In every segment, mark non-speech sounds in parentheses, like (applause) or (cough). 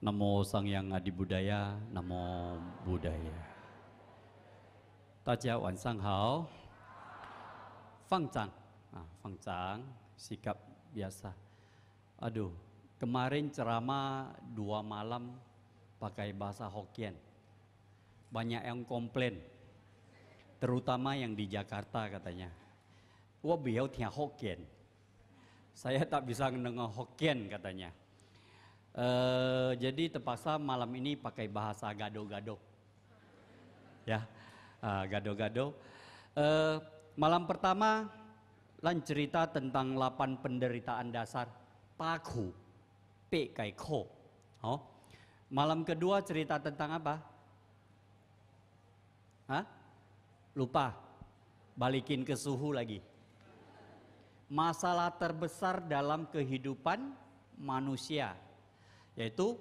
Namo Sang Yang Adi Budaya, Namo Budaya. Chang, ah, Fangcang, sikap biasa. Aduh, kemarin ceramah dua malam pakai bahasa Hokkien. Banyak yang komplain, terutama yang di Jakarta katanya. Wah, beliau Hokkien. Saya tak bisa mendengar Hokkien katanya. Uh, jadi terpaksa malam ini pakai bahasa gado-gado. Ya, eh, gado-gado. Uh, eh, malam pertama, Lan cerita tentang 8 penderitaan dasar. Paku, pe kai ko. Oh. Malam kedua cerita tentang apa? Hah? Lupa. Balikin ke suhu lagi. Masalah terbesar dalam kehidupan manusia yaitu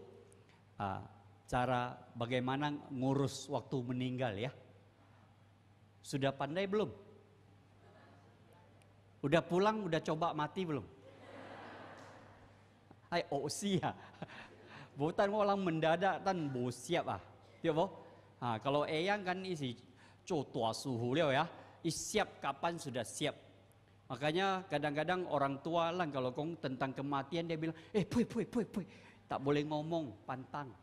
uh, cara bagaimana ngurus waktu meninggal ya. Sudah pandai belum? Udah pulang, udah coba mati belum? Hai, oh ya Bukan orang mendadak kan bu siap ah. Ya boh. Nah, kalau eyang kan isi cotua suhu dia ya. Siap kapan sudah siap. Makanya kadang-kadang orang tua lah kalau kong tentang kematian dia bilang, eh puy puy puy puy tak boleh ngomong, pantang.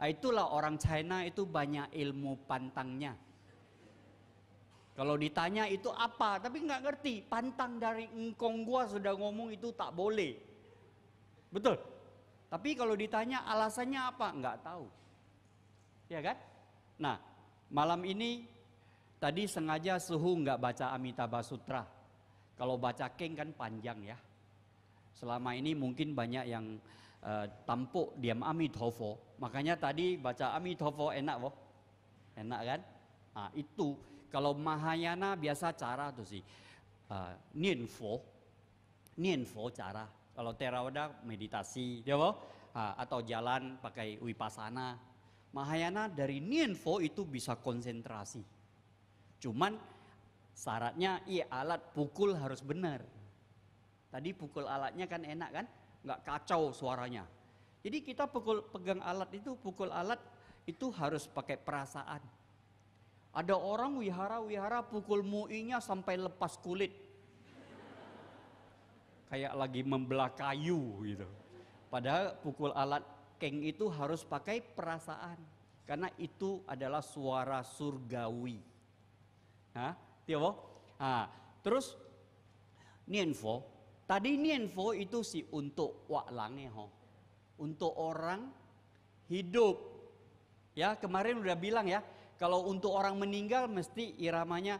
Nah, itulah orang China itu banyak ilmu pantangnya. Kalau ditanya itu apa, tapi nggak ngerti. Pantang dari engkong gua sudah ngomong itu tak boleh. Betul. Tapi kalau ditanya alasannya apa, nggak tahu. Ya kan? Nah, malam ini tadi sengaja suhu nggak baca Amitabha Sutra. Kalau baca King kan panjang ya. Selama ini mungkin banyak yang Eh, tampuk diam Amitofo. Makanya tadi baca Amitofo enak kok Enak kan? Nah, itu kalau Mahayana biasa cara tuh sih. Uh, eh, Nienfo cara. Kalau Theravada meditasi, ya boh? Uh, ah, atau jalan pakai wipasana. Mahayana dari Nienfo itu bisa konsentrasi. Cuman syaratnya i iya, alat pukul harus benar. Tadi pukul alatnya kan enak kan? nggak kacau suaranya. Jadi kita pukul pegang alat itu, pukul alat itu harus pakai perasaan. Ada orang wihara-wihara pukul muinya sampai lepas kulit. Kayak lagi membelah kayu gitu. Padahal pukul alat keng itu harus pakai perasaan. Karena itu adalah suara surgawi. Hah? Tiap? Nah, terus nienfo Tadi info itu si untuk waklange ho. Untuk orang hidup. Ya, kemarin udah bilang ya, kalau untuk orang meninggal mesti iramanya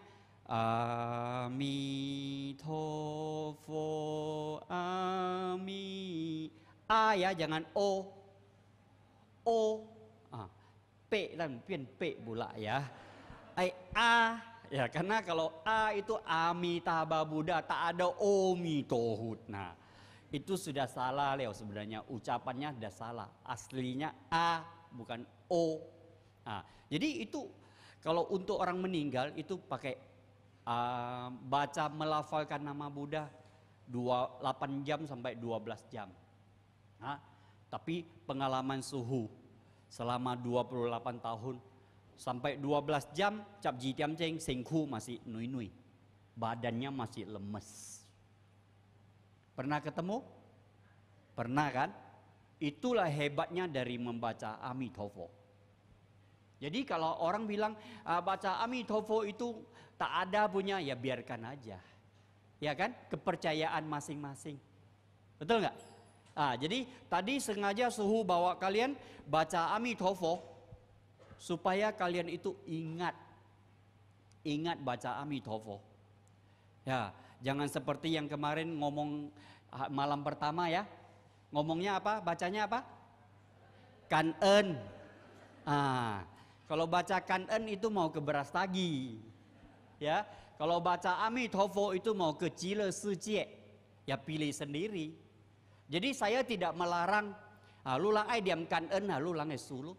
Amitofo Ami A ya jangan O O ah, P dan pian P bula ya A Ya, karena kalau A itu Amitabha Buddha, tak ada Omi Tohut. Nah, itu sudah salah Leo sebenarnya ucapannya sudah salah. Aslinya A bukan O. Nah, jadi itu kalau untuk orang meninggal itu pakai uh, baca melafalkan nama Buddha 28 jam sampai 12 jam. Nah, tapi pengalaman suhu selama 28 tahun sampai 12 jam cap ji tiam ceng singku masih nui nui badannya masih lemes pernah ketemu pernah kan itulah hebatnya dari membaca Amitofo jadi kalau orang bilang ah, baca Amitofo itu tak ada punya ya biarkan aja ya kan kepercayaan masing-masing betul nggak ah jadi tadi sengaja suhu bawa kalian baca Amitofo supaya kalian itu ingat ingat baca Amitofo. Ya, jangan seperti yang kemarin ngomong ah, malam pertama ya. Ngomongnya apa? Bacanya apa? Kanen. Ah, kalau baca kanen itu mau ke beras tagi. Ya, kalau baca Amitofo itu mau ke Cile Suci. Ya pilih sendiri. Jadi saya tidak melarang. Ah, lu lang ai diam kanen, ah, lu lang suluh.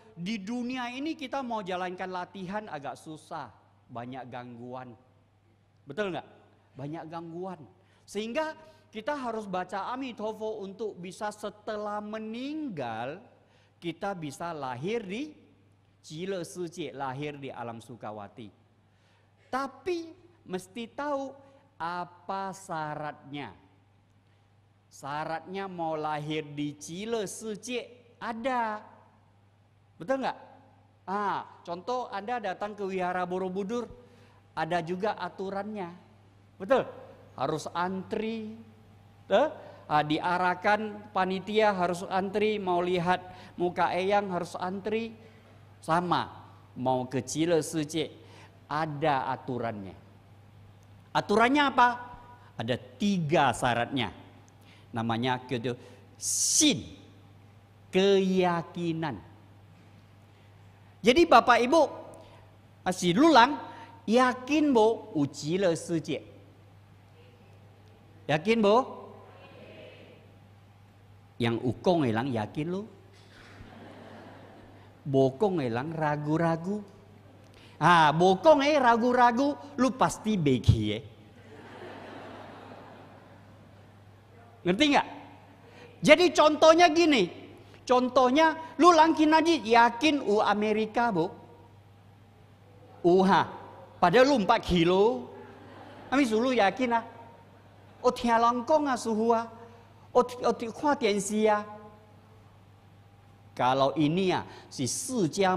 di dunia ini kita mau jalankan latihan agak susah, banyak gangguan. Betul nggak? Banyak gangguan. Sehingga kita harus baca Amitofo untuk bisa setelah meninggal kita bisa lahir di Cile Suci, lahir di alam Sukawati. Tapi mesti tahu apa syaratnya. Syaratnya mau lahir di Cile Suci ada Betul nggak? Ah, contoh Anda datang ke wihara Borobudur, ada juga aturannya. Betul? Harus antri. Tuh? Ah, diarahkan panitia harus antri, mau lihat muka eyang harus antri. Sama, mau kecil suci, ada aturannya. Aturannya apa? Ada tiga syaratnya. Namanya kyoto sin, keyakinan. Jadi Bapak Ibu masih lulang yakin bu uji le suci. Yakin bu? Yang ukong elang yakin lu. Bokong elang ragu-ragu. Ah, bokong eh ragu-ragu, lu pasti begi ya. Ngerti nggak? Jadi contohnya gini, contohnya, lu langkin a j i yakin u Amerika, bu? Uha, pada h a lu umpak kilo, amit u lu yakin ah. O tia lah? n n k o g a suhu kua ah. O o tia tian 我听人讲啊，师傅啊，我我睇看电视啊。家老，印尼 a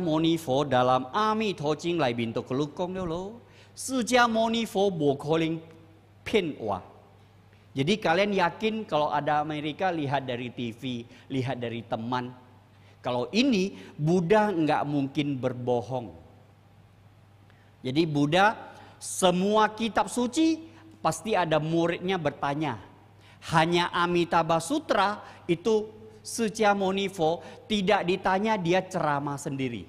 Moni Fo dalam Amitabha h o Jing i Jing 来面度佢讲了咯。释迦牟尼佛不可令偏话。Jadi kalian yakin kalau ada Amerika lihat dari TV, lihat dari teman. Kalau ini Buddha nggak mungkin berbohong. Jadi Buddha semua kitab suci pasti ada muridnya bertanya. Hanya Amitabha Sutra itu Sucia Monifo tidak ditanya dia ceramah sendiri.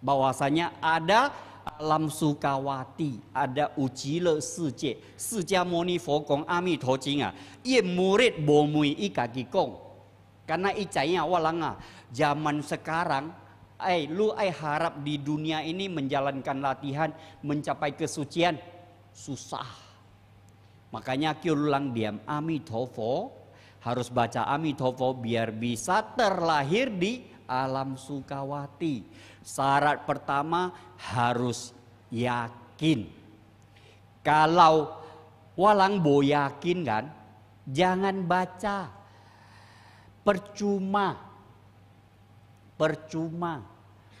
Bahwasanya ada Alam Sukawati ada uji le sije. Sija Moni Fo kong Ami To Jing ah, ye murid bo mui ika kong Karena walang walanga zaman sekarang Eh, lu eh harap di dunia ini menjalankan latihan, mencapai kesucian, susah. Makanya kiulang diam Amitofo, harus baca Amitofo biar bisa terlahir di alam sukawati. Syarat pertama harus yakin. Kalau walang bo yakin kan, jangan baca. Percuma. Percuma.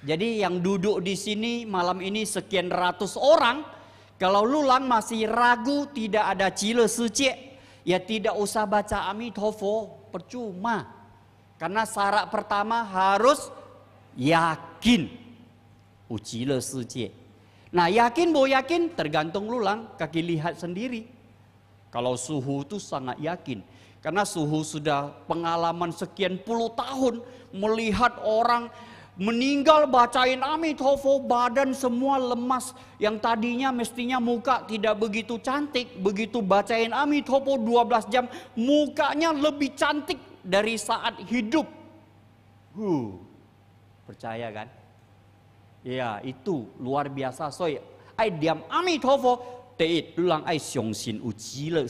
Jadi yang duduk di sini malam ini sekian ratus orang, kalau lulang masih ragu tidak ada cile suci, ya tidak usah baca amitofo, percuma. Karena syarat pertama harus yakin. Uji le suci, Nah yakin bu yakin tergantung lulang kaki lihat sendiri. Kalau suhu itu sangat yakin. Karena suhu sudah pengalaman sekian puluh tahun melihat orang meninggal bacain amitofo badan semua lemas yang tadinya mestinya muka tidak begitu cantik begitu bacain amitofo 12 jam mukanya lebih cantik dari saat hidup. Huh, percaya kan? Ya, itu luar biasa. So, ai diam ami tofo, te lu lang ai xiong xin u ji le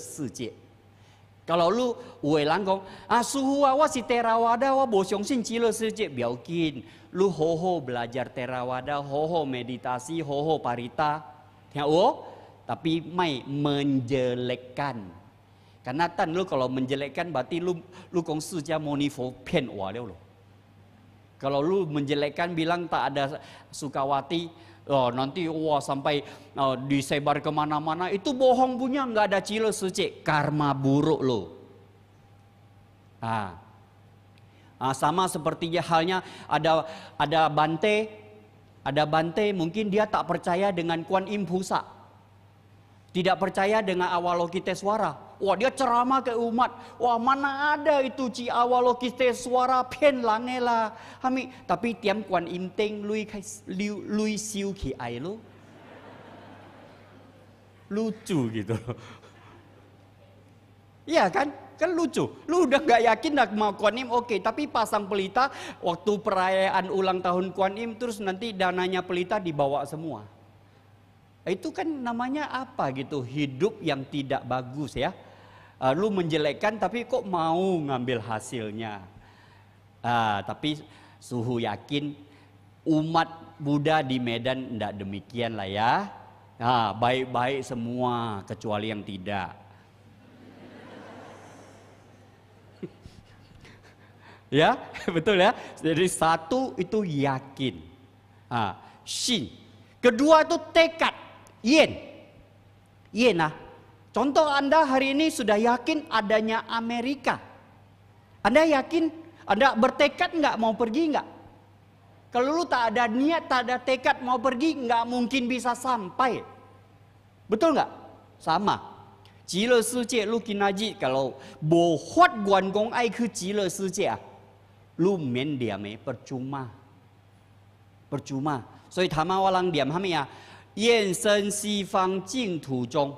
Kalau lu wei lang gong, ah suhu wa wa si terawada wa bo xiong xin ji le si biao kin. Lu ho ho belajar terawada, ho ho meditasi, ho ho parita. Ya, oh, tapi mai menjelekkan karena tan lu kalau menjelekkan berarti lu lu kongsu cia fo pen wa lo. Kalau lu menjelekkan bilang tak ada Sukawati, oh, nanti wah sampai oh, disebar kemana-mana itu bohong punya nggak ada cile suci karma buruk lo. Nah, nah, sama sepertinya halnya ada ada bante, ada bante mungkin dia tak percaya dengan Kuan Im Tidak percaya dengan Awalokiteswara, Wah dia ceramah ke umat. Wah mana ada itu awal lo kiste suara pian langela. Hami tapi tiang kuan inteng lui kai liu lui siu ki ai lo. Lucu gitu. Iya kan? Kan lucu. Lu udah gak yakin nak mau Kuan Im, oke. Okay. Tapi pasang pelita waktu perayaan ulang tahun Kuan Im, terus nanti dananya pelita dibawa semua. Itu kan namanya apa gitu, hidup yang tidak bagus ya uh, lu menjelekkan tapi kok mau ngambil hasilnya. Uh, tapi suhu yakin umat Buddha di Medan tidak demikian lah ya. baik ah, baik-baik semua kecuali yang tidak. (laughs) ya, (laughs) betul ya. Jadi satu itu yakin. Ah, shin. Kedua itu tekad, yen. Yen ah. Contoh Anda hari ini sudah yakin adanya Amerika. Anda yakin? Anda bertekad nggak mau pergi nggak? Kalau lu tak ada niat, tak ada tekad mau pergi, nggak mungkin bisa sampai. Betul nggak? Sama. lu kinaji kalau bohot guan gong ai ke ah, lu men diam percuma. Percuma. ya? Zhong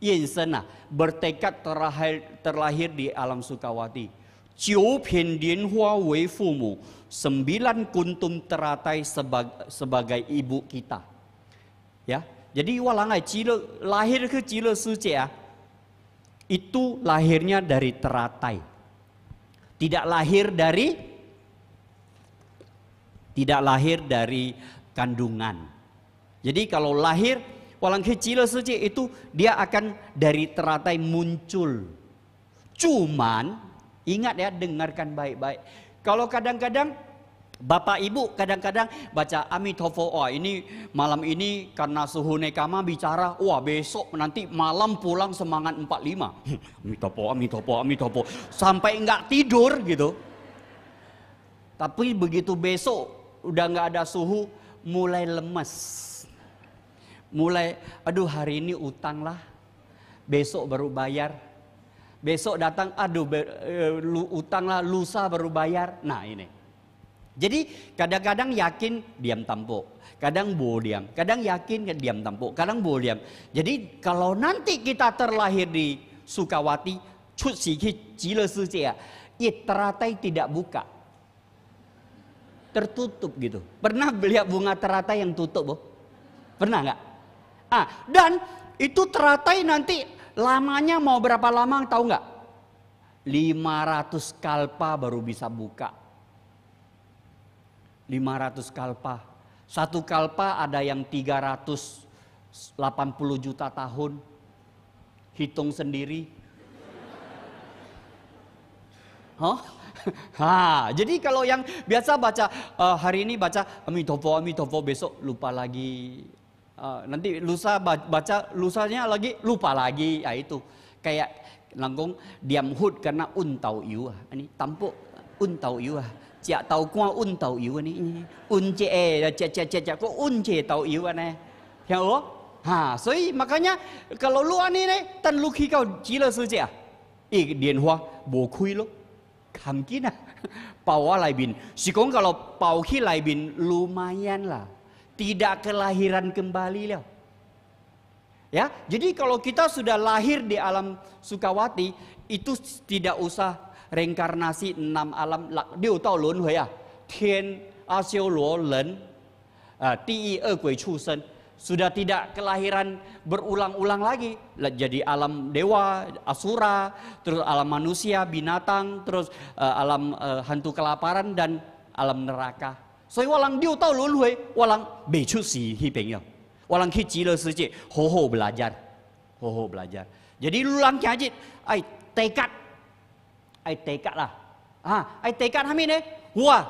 lah, bertekad terlahir, terlahir di alam Sukawati. Jiu Pian dian Hua Wei Fu Mu, sembilan kuntum teratai sebagai, ibu kita. Ya, jadi walangai cile, lahir ke cile suci ya. Itu lahirnya dari teratai. Tidak lahir dari tidak lahir dari kandungan. Jadi kalau lahir Walang kecil Suci itu dia akan dari teratai muncul. Cuman ingat ya dengarkan baik-baik. Kalau kadang-kadang Bapak Ibu kadang-kadang baca Amitofo, wah ini malam ini karena suhu nekama bicara, wah besok nanti malam pulang semangat 45. (laughs) Amitofo, Amitofo, Amitofo, sampai enggak tidur gitu. Tapi begitu besok udah enggak ada suhu, mulai lemes Mulai, aduh hari ini utang lah, besok baru bayar. Besok datang, aduh be, eh, lu, utang lah, lusa baru bayar. Nah ini. Jadi kadang-kadang yakin diam tampuk, kadang bo diam, kadang yakin diam tampuk, kadang bo diam. Jadi kalau nanti kita terlahir di Sukawati, cut sikit suci ya, teratai tidak buka. Tertutup gitu. Pernah beli bunga teratai yang tutup, bo Pernah nggak? Ah, dan itu teratai nanti lamanya mau berapa lama tahu nggak? 500 kalpa baru bisa buka. 500 kalpa. Satu kalpa ada yang 380 juta tahun. Hitung sendiri. Hah? Ha, (laughs) ah, jadi kalau yang biasa baca uh, hari ini baca amitofo amitofo besok lupa lagi Ah, nanti lusa baca lusanya lagi lupa lagi ya itu kayak langgung diam hud karena untau iwa ini tampuk untau iwa cak tau kua untau iwa ni unce unce eh, ya, cak cak cak cak kok tau iwa ne ya allah ha soi makanya kalau lu ani ne tan lu ki kau cila ah? (laughs) là sư i điện hoa bố khui lo kamkina pau lai bin sikong kalau pau ki lai bin lumayan lah tidak kelahiran kembali loh. Ya, jadi kalau kita sudah lahir di alam Sukawati itu tidak usah reinkarnasi enam alam liu tahu lun ya. Tian asio luo len uh, gui chu sen. Sudah tidak kelahiran berulang-ulang lagi. Jadi alam dewa, asura, terus alam manusia, binatang, terus e, alam e, hantu kelaparan dan alam neraka. 所以我人六道轮回，我人未出世迄朋友，我人去极乐世界，好好 belajar，好好 belajar。Jadi lu orang ai tekad, ai tekad lah. Ah, ai tekad kami ni, wah,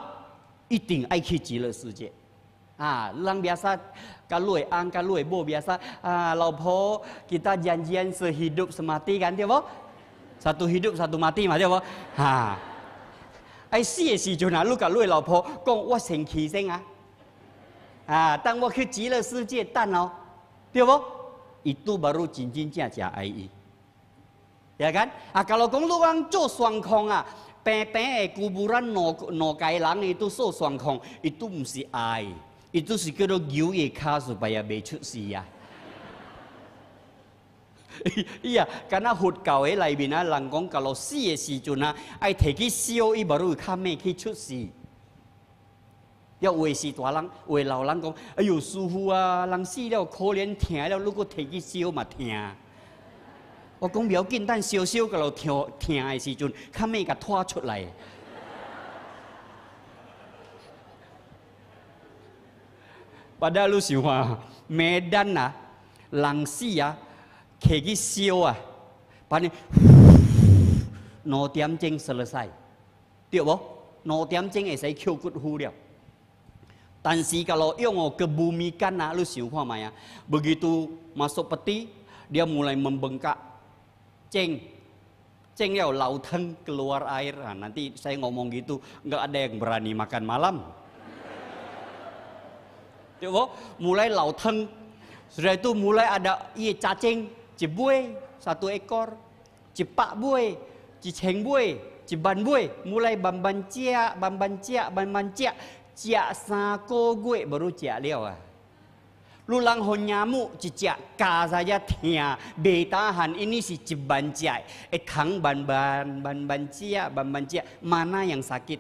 iting ai ke gila suje. Ah, orang biasa kalau ang kalau bo biasa ah, lapo kita janjian sehidup semati kan dia bo Satu hidup satu mati mah dia Ha. 爱死的时阵啊，你甲你老婆讲，我先牺牲啊！啊，等我去极乐世界等咯，对不？伊拄把如真真正正爱伊，你看啊，假如讲你讲做双空啊，平平的顾不啊，两挪开人诶，都做双空，伊都毋是爱伊，伊都是叫做牛诶，卡数白也未出事啊。哎 (laughs) 呀，敢若佛教诶内面啊，人讲，到老死诶时阵啊，爱摕去烧，伊不如较咩去出事。有话是大人，话老人讲，哎哟，师傅啊，人死了，可怜，疼了，如果摕去烧嘛疼。我讲袂要紧，等烧烧到老疼疼诶时阵，较咩甲拖出来。爸，达想看啊，每 (laughs) 当啊，人死啊。kegi sio ah, panen, no tiam selesai, tiap boh, no tiam jeng esai kyo kut hu kalau yo ngok kebumikan nak lu siu maya, begitu masuk peti dia mulai membengkak, ceng, ceng liap laut hen keluar air, nanti saya ngomong gitu, enggak ada yang berani makan malam. Mulai lautan, sudah itu mulai ada iya cacing, cibue satu ekor, cipak bue, ciceng bue, ciban bue, mulai bamban cia, bamban cia, bamban cia, cia sako gue baru cia liao ah. Lulang hon nyamu cicia ka saja tia betahan ini si ciban cia. Eh kang ban ban ban ban cia ban ban cia mana yang sakit?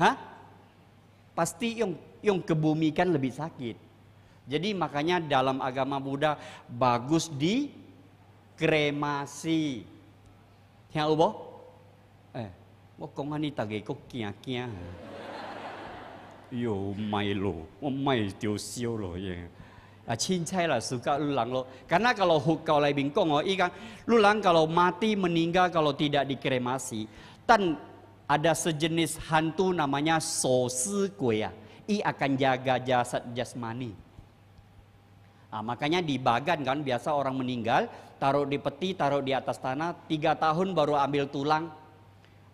Hah? Pasti yang yang kebumikan lebih sakit. Jadi makanya dalam agama Buddha bagus di kremasi. Theo ya ubo? Eh, wo kong ani tage ge ko kia kia. Yo mai lo, wo mai tiu siu lo ye. Ah, chin cai lah suka lulang lo. Karena kalau huk kau lai bingkong oh, ikan lulang kalau mati meninggal kalau tidak dikremasi. Tan ada sejenis hantu namanya sosi kue ya. I akan jaga jasad jasmani. Nah, makanya di bagan kan biasa orang meninggal, taruh di peti, taruh di atas tanah, tiga tahun baru ambil tulang.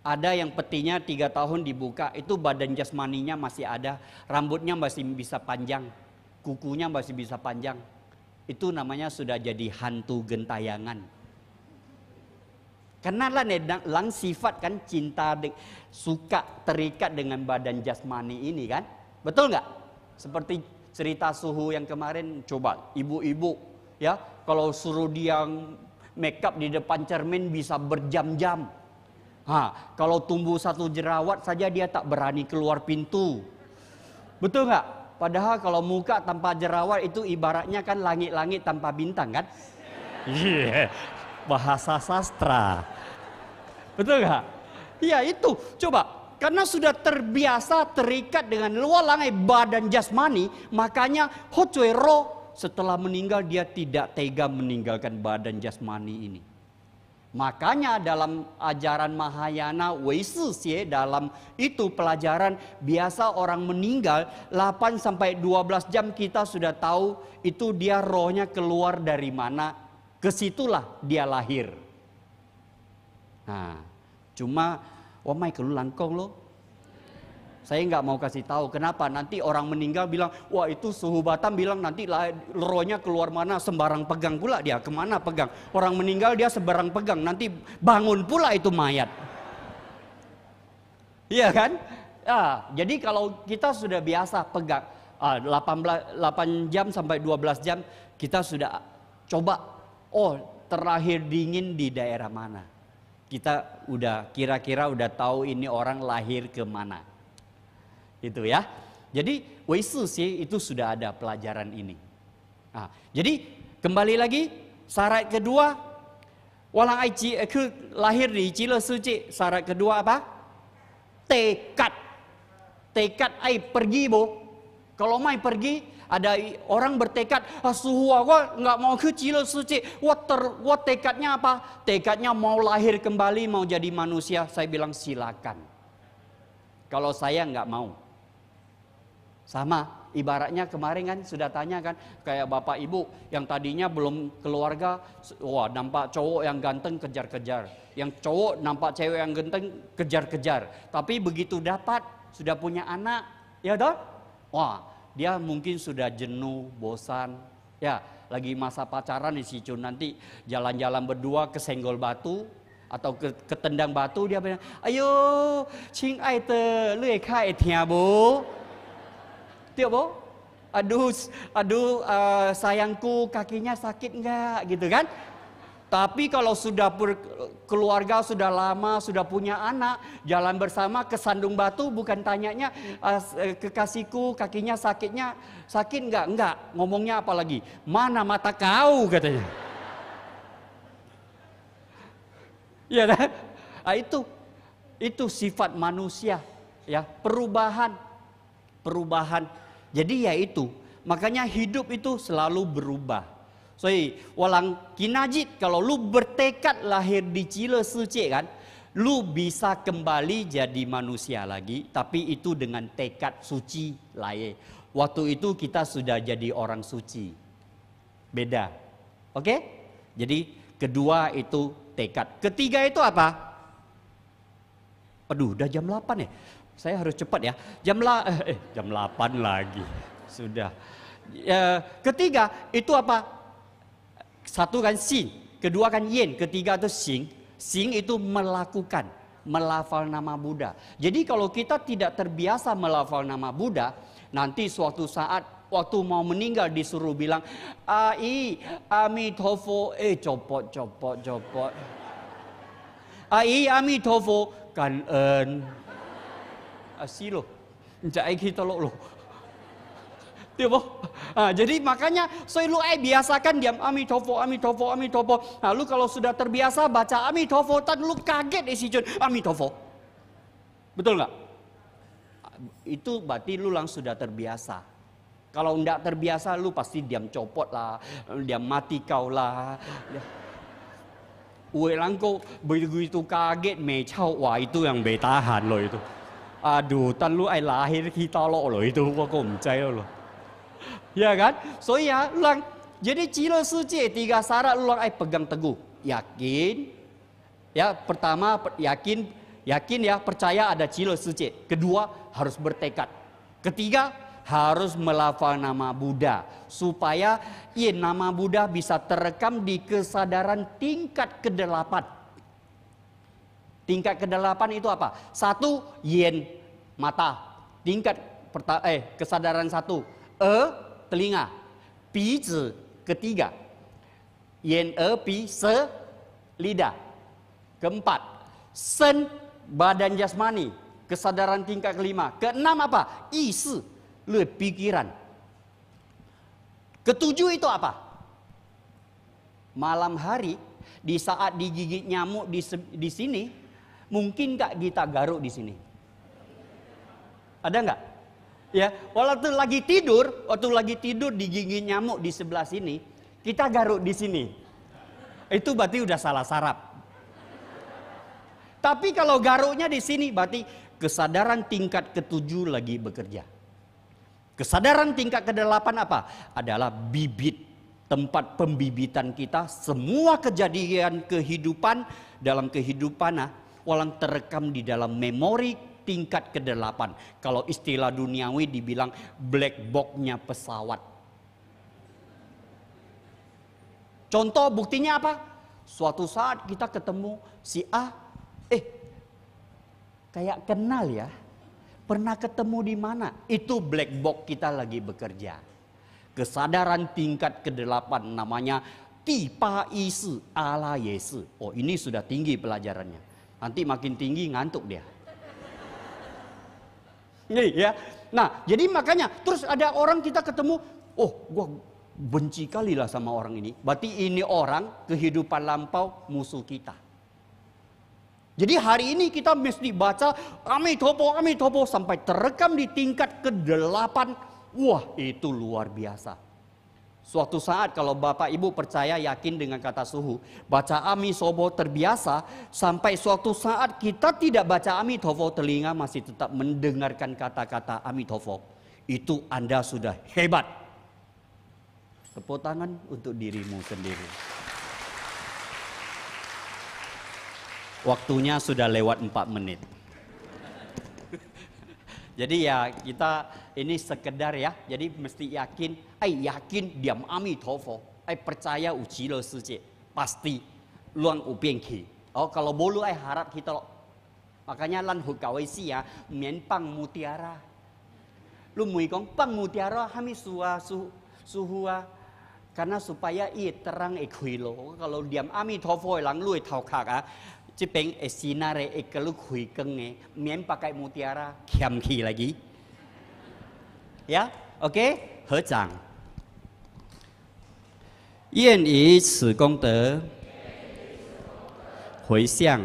Ada yang petinya tiga tahun dibuka, itu badan jasmaninya masih ada, rambutnya masih bisa panjang, kukunya masih bisa panjang. Itu namanya sudah jadi hantu gentayangan. nih lang sifat kan cinta, suka terikat dengan badan jasmani ini kan. Betul nggak? Seperti cerita suhu yang kemarin coba ibu-ibu ya kalau suruh dia make up di depan cermin bisa berjam-jam. Ha, kalau tumbuh satu jerawat saja dia tak berani keluar pintu. Betul nggak? Padahal kalau muka tanpa jerawat itu ibaratnya kan langit-langit tanpa bintang kan? Iya, yeah. bahasa sastra. Betul nggak? Iya itu, coba karena sudah terbiasa terikat dengan lualangai badan jasmani, makanya hocoi setelah meninggal dia tidak tega meninggalkan badan jasmani ini. Makanya dalam ajaran Mahayana Weisu dalam itu pelajaran biasa orang meninggal 8 sampai 12 jam kita sudah tahu itu dia rohnya keluar dari mana kesitulah dia lahir. Nah, cuma Wah oh, Michael lu langkong loh. Saya nggak mau kasih tahu kenapa nanti orang meninggal bilang, wah itu suhu Batam bilang nanti lerohnya keluar mana sembarang pegang pula dia kemana pegang orang meninggal dia sembarang pegang nanti bangun pula itu mayat. Iya kan? Ah, jadi kalau kita sudah biasa pegang 8 ah, jam sampai 12 jam kita sudah coba oh terakhir dingin di daerah mana kita udah kira-kira udah tahu ini orang lahir ke mana. Itu ya. Jadi Weisu sih itu sudah ada pelajaran ini. Nah, jadi kembali lagi syarat kedua walang aji eh, lahir di Cilo Suci syarat kedua apa? Tekad. Tekad ai pergi bo. Kalau mai pergi, ada orang bertekad, ah, suhu aku nggak mau kecil suci. What, ter, what tekadnya apa? Tekadnya mau lahir kembali, mau jadi manusia. Saya bilang silakan. Kalau saya nggak mau. Sama, ibaratnya kemarin kan sudah tanya kan. Kayak bapak ibu yang tadinya belum keluarga, wah nampak cowok yang ganteng kejar-kejar. Yang cowok nampak cewek yang ganteng kejar-kejar. Tapi begitu dapat, sudah punya anak, ya dong? Wah, dia mungkin sudah jenuh, bosan. Ya, lagi masa pacaran di situ nanti jalan-jalan berdua ke senggol batu atau ke, ketendang batu dia bilang, "Ayo, cing ai te, lue kai tia bu." Tiap bu? Aduh, aduh uh, sayangku kakinya sakit enggak gitu kan? Tapi kalau sudah keluarga sudah lama, sudah punya anak, jalan bersama ke Sandung batu bukan tanyanya ah, eh, kekasihku kakinya sakitnya sakit enggak? Enggak. Ngomongnya apalagi Mana mata kau katanya. ya nah? Nah, itu itu sifat manusia ya, perubahan perubahan. Jadi ya itu, makanya hidup itu selalu berubah walang kinajit kalau lu bertekad lahir di Cile Suci kan, lu bisa kembali jadi manusia lagi tapi itu dengan tekad suci laye. Waktu itu kita sudah jadi orang suci. Beda. Oke? Jadi kedua itu tekad. Ketiga itu apa? Aduh, udah jam 8 ya. Saya harus cepat ya. Jam la eh, eh jam 8 lagi. Sudah. Eh, ketiga itu apa? Satu kan sin, kedua kan yen, ketiga itu sing. Sing itu melakukan, melafal nama Buddha. Jadi kalau kita tidak terbiasa melafal nama Buddha, nanti suatu saat waktu mau meninggal disuruh bilang ai amitofo eh copot copot copot. Ai amitofo kan en. Asilo. Jai kita loh. Iya boh. Nah, ah, jadi makanya soi lu eh biasakan diam tofo ami tofo. Nah, lu kalau sudah terbiasa baca tofo, tan lu kaget di situ, tofo. Betul nggak? Itu berarti lu langsung sudah terbiasa. Kalau enggak terbiasa lu pasti diam copot lah, diam mati kau lah. Ya. Ulang langko begitu kaget mecau, wah itu yang betahan loh itu. Aduh, tan lu ay eh, lahir kita lo loh itu, gua kok percaya loh. (laughs) ya kan? So ya, ulang. Jadi cilo suci tiga syarat ulang ai pegang teguh. Yakin. Ya, pertama yakin, yakin ya percaya ada cilo suci. Kedua, harus bertekad. Ketiga, harus melafal nama Buddha supaya ya nama Buddha bisa terekam di kesadaran tingkat kedelapan. Tingkat kedelapan itu apa? Satu yen mata, tingkat eh kesadaran satu E, telinga, pizi ketiga, yan ear pi se lidah. Keempat, sen badan jasmani, kesadaran tingkat kelima. Keenam apa? Isi, le pikiran. Ketujuh itu apa? Malam hari di saat digigit nyamuk di, di sini, mungkin kak kita garuk di sini? Ada nggak? ya waktu lagi tidur waktu lagi tidur di gigi nyamuk di sebelah sini kita garuk di sini itu berarti udah salah sarap tapi kalau garuknya di sini berarti kesadaran tingkat ketujuh lagi bekerja. Kesadaran tingkat kedelapan apa? Adalah bibit tempat pembibitan kita semua kejadian kehidupan dalam kehidupan nah, walang terekam di dalam memori tingkat ke-8. Kalau istilah duniawi dibilang black box-nya pesawat. Contoh buktinya apa? Suatu saat kita ketemu si A, eh kayak kenal ya. Pernah ketemu di mana? Itu black box kita lagi bekerja. Kesadaran tingkat ke-8 namanya tipa isu ala yesu. Oh ini sudah tinggi pelajarannya. Nanti makin tinggi ngantuk dia ya, Nah, jadi makanya terus ada orang kita ketemu, oh, gua benci kali lah sama orang ini. Berarti ini orang kehidupan lampau musuh kita. Jadi hari ini kita mesti baca Amitopo, Amitopo sampai terekam di tingkat ke-8. Wah, itu luar biasa. Suatu saat kalau Bapak Ibu percaya yakin dengan kata suhu, baca ami sobo terbiasa sampai suatu saat kita tidak baca ami tofo telinga masih tetap mendengarkan kata-kata ami tofo. Itu Anda sudah hebat. Tepuk tangan untuk dirimu sendiri. Waktunya sudah lewat 4 menit. Jadi ya kita ini sekedar ya, jadi mesti yakin, ai eh, yakin diam ami tofo, ai eh, percaya uji lo suci. pasti luang upeng ki. Oh kalau bolu ai eh, harap kita lo. Makanya lan hukawai si ya, mien pang mutiara. Lu mui kong pang mutiara hami suwa su suhua. Karena supaya i terang i Kalau diam ami tofo lang lui tau kak 这边也是那里一个六回光的，免不改摩提啦欠气来去呀？OK，合掌，愿以此功德回向，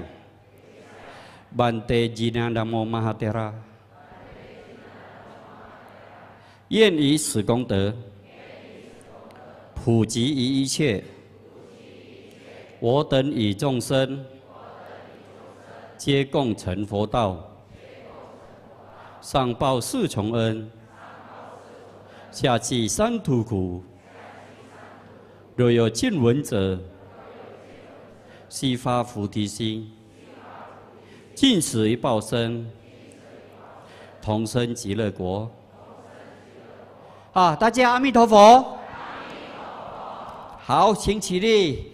般若今当摩诃提阿，愿以此功德普及于一切，我等与众生。皆共成佛道，上报四重恩，下济三途苦。若有见闻者，悉发菩提心，尽此一报身，同生极乐国。啊！大家阿弥陀佛。好，请起立。